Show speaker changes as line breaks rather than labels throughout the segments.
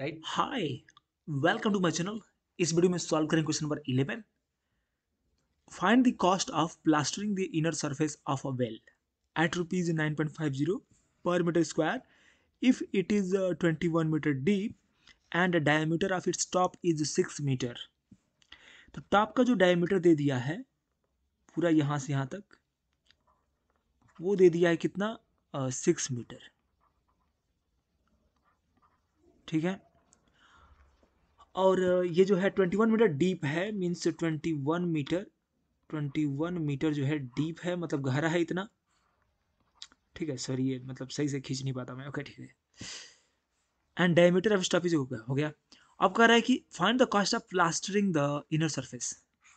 right hi welcome to my channel इस video में solve करेंगे question number eleven find the cost of plastering the inner surface of a well at rupees nine point five zero per metre square if it is twenty one metre deep and diameter of its top is six metre तो top का जो diameter दे दिया है पूरा यहाँ से यहाँ तक वो दे दिया है कितना सिक्स uh, मीटर ठीक है और ये जो है ट्वेंटी वन मीटर डीप है means twenty one metre twenty one metre जो है डीप है मतलब गहरा है इतना ठीक है सॉरी ये मतलब सही से खींच नहीं पाता मैं ओके ठीक है एंड डायमीटर ऑफ स्टफिज हो गया हो गया अब कह रहा है कि find the cost of plastering the inner surface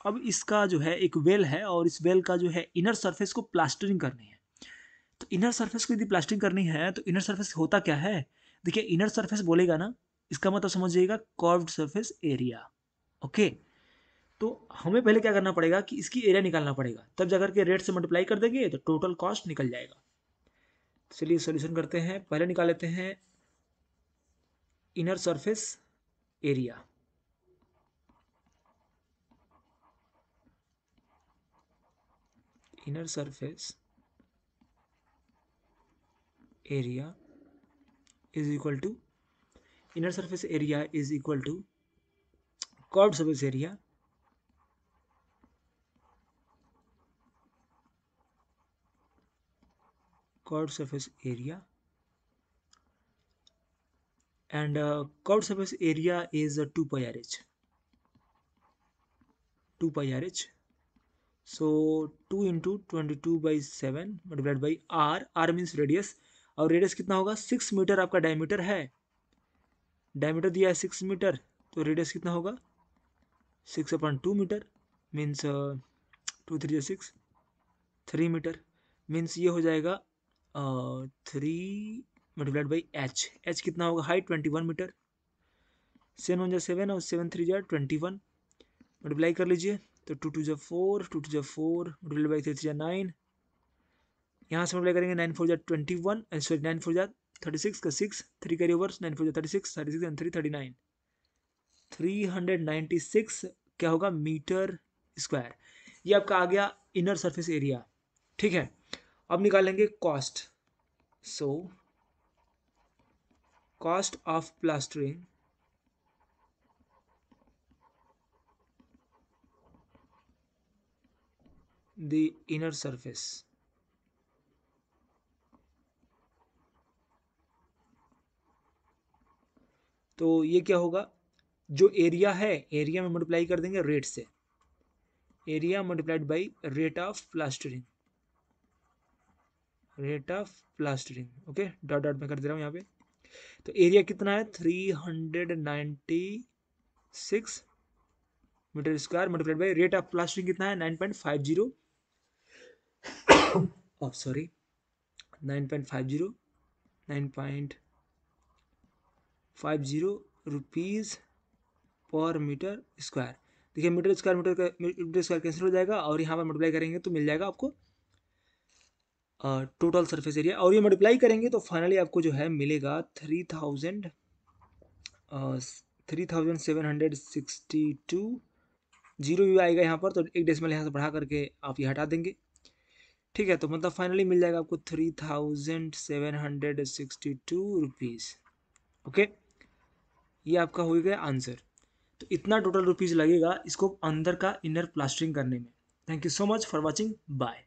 अब इसका जो है एक वेल है और इस वेल का जो है इनर सरफेस को प्लास्टरिंग करनी है तो इनर सरफेस को यदि प्लास्टरिंग करनी है तो इनर सरफेस होता क्या है देखिए इनर सरफेस बोलेगा ना इसका मतलब समझिएगा कर्व्ड सरफेस एरिया ओके तो हमें पहले क्या करना पड़ेगा कि इसकी एरिया निकालना पड़ेगा तब जाकर के रेट से मल्टीप्लाई कर देंगे तो टोटल कॉस्ट निकल जाएगा तो चलिए सोल्यूशन करते हैं पहले निकाल लेते हैं inner surface area inner surface area is equal to inner surface area is equal to curved surface area curved surface area and uh, curved surface area is uh, 2 pi rh 2 pi rh so 2 into 22 by 7 multiplied by r r means radius और radius कितना होगा six metre आपका diameter है diameter दिया है six metre तो radius कितना होगा six upon two metre means two three six three metre means ये हो जाएगा three multiplied by H H कितना होगा height twenty one metre seven one जो सेवन और सेवन थ्री जो ट्वेंटी वन मल्टीप्लाई कर लीजिए तो टू टू जो फोर टू टू जो four multiply by three three जो नाइन यहाँ से मल्टीप्लाई करेंगे नाइन फोर जार twenty one and sorry nine four जार थर्टी सिक्स का six three carry over nine four जार thirty six thirty six and three thirty nine three hundred ninety six क्या होगा मीटर स्क्वायर ये आपका आ गया इनर सरफेस एरिया ठीक है अब निकालेंगे cost so cost of plastering the inner surface तो ये क्या होगा जो एरिया है एरिया में मल्टीप्लाई कर देंगे रेट से area multiplied by rate of plastering rate of plastering okay dot dot में कर दे रहा हूँ यहाँ पे तो एरिया कितना है three hundred ninety six metre square multiplied by rate of plastering कितना है nine point five zero sorry nine point five zero nine point five zero rupees per metre square देखिए मीटर स्क्वायर मीटर का metre square cancel हो जाएगा और यहाँ पर multiply करेंगे तो मिल जाएगा आपको टोटल सरफेस एरिया और ये मल्टीप्लाई करेंगे तो फाइनली आपको जो है मिलेगा three thousand three thousand seven hundred sixty two zero भी आएगा यहाँ पर तो एक डेसिमल यहाँ से बढ़ा करके आप ये हटा देंगे ठीक है तो मतलब फाइनली मिल जाएगा आपको three thousand seven hundred sixty two rupees okay ये आपका हो गया आंसर तो इतना टोटल रुपीज़ लगेगा इसको अंदर का इनर प्लास्टरिंग करने में thank you so much for watching bye